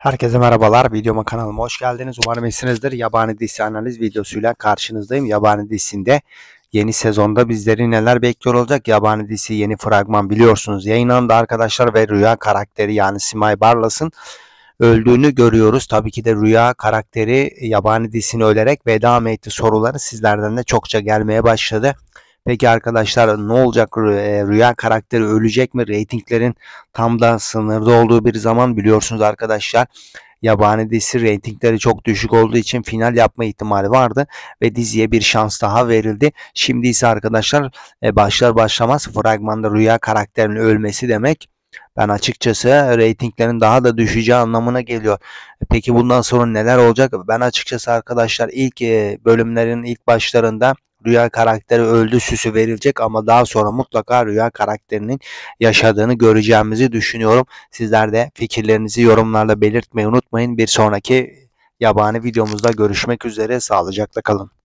Herkese merhabalar. Videoma kanalıma hoş geldiniz. Umarım iyisinizdir. Yabani dizisi analiz videosuyla karşınızdayım. Yabani dizisinde yeni sezonda bizleri neler bekliyor olacak? Yabani dizisi yeni fragman biliyorsunuz. Yayınlandı arkadaşlar ve Rüya karakteri yani Simay Barlas'ın öldüğünü görüyoruz. Tabii ki de Rüya karakteri Yabani dizisini ölerek veda mı etti soruları sizlerden de çokça gelmeye başladı. Peki arkadaşlar ne olacak e, rüya karakteri ölecek mi? Ratinglerin tam da sınırda olduğu bir zaman biliyorsunuz arkadaşlar yabani dizisi reytingleri çok düşük olduğu için final yapma ihtimali vardı ve diziye bir şans daha verildi. Şimdi ise arkadaşlar e, başlar başlamaz fragmanda rüya karakterinin ölmesi demek. Ben açıkçası reytinglerin daha da düşeceği anlamına geliyor. Peki bundan sonra neler olacak? Ben açıkçası arkadaşlar ilk e, bölümlerin ilk başlarında rüya karakteri öldü süsü verilecek ama daha sonra mutlaka rüya karakterinin yaşadığını göreceğimizi düşünüyorum. Sizler de fikirlerinizi yorumlarla belirtmeyi unutmayın. Bir sonraki yabani videomuzda görüşmek üzere. Sağlıcakla kalın.